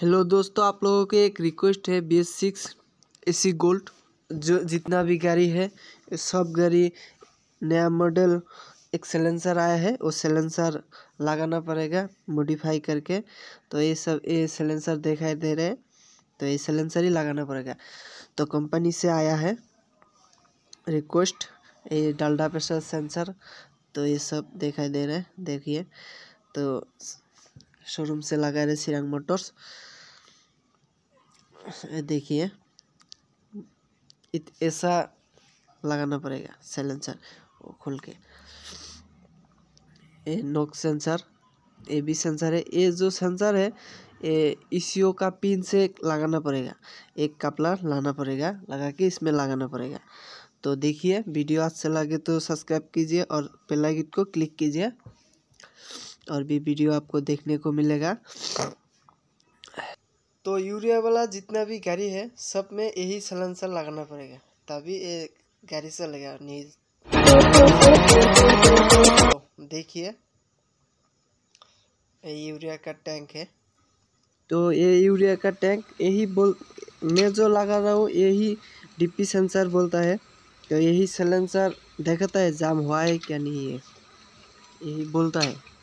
hello दोस्तों आप लोगों के एक रिक्वेस्ट है B S six A C gold जो जितना भी गाड़ी है सब गाड़ी नया मॉडल एक सेलेंसर आया है वो सेलेंसर लगाना पड़ेगा मॉडिफाई करके तो ये सब ये सेलेंसर दिखाई दे रहे हैं तो ये सेलेंसर ही लगाना पड़ेगा तो कंपनी से आया है रिक्वेस्ट ये डाल्डा प्रेशर सेंसर तो ये सब दिखाई दे रहे हैं देखिए तो शोरूम से लगा रहे सिरंग मोटर्स देखिए ऐसा लगाना पड़ेगा सेलेंसर खोल के ए नोक सेंसर ए बी सेंसर है ये जो सेंसर है ये ईसीओ e का पिन से लगाना पड़ेगा एक कपला लाना पड़ेगा लगा के इसमें लगाना पड़ेगा तो देखिए वीडियो अच्छा लगे तो सब्सक्राइब कीजिए और पेलाइट को क्लिक कीजिए और भी वीडियो आपको देखने को मिलेगा तो यूरिया वाला जितना भी गाड़ी है सब में यही सलनसर लगाना पड़ेगा तभी ये गाड़ी से लगेगा नीज तो देखिए यूरिया का टैंक है तो ये यूरिया का टैंक यही बोल मैं जो लगा रहा हूँ यही डीपी सेंसर बोलता है तो यही सेलेंसर देखता है जाम हुआ है क्या नहीं है यही बोलता है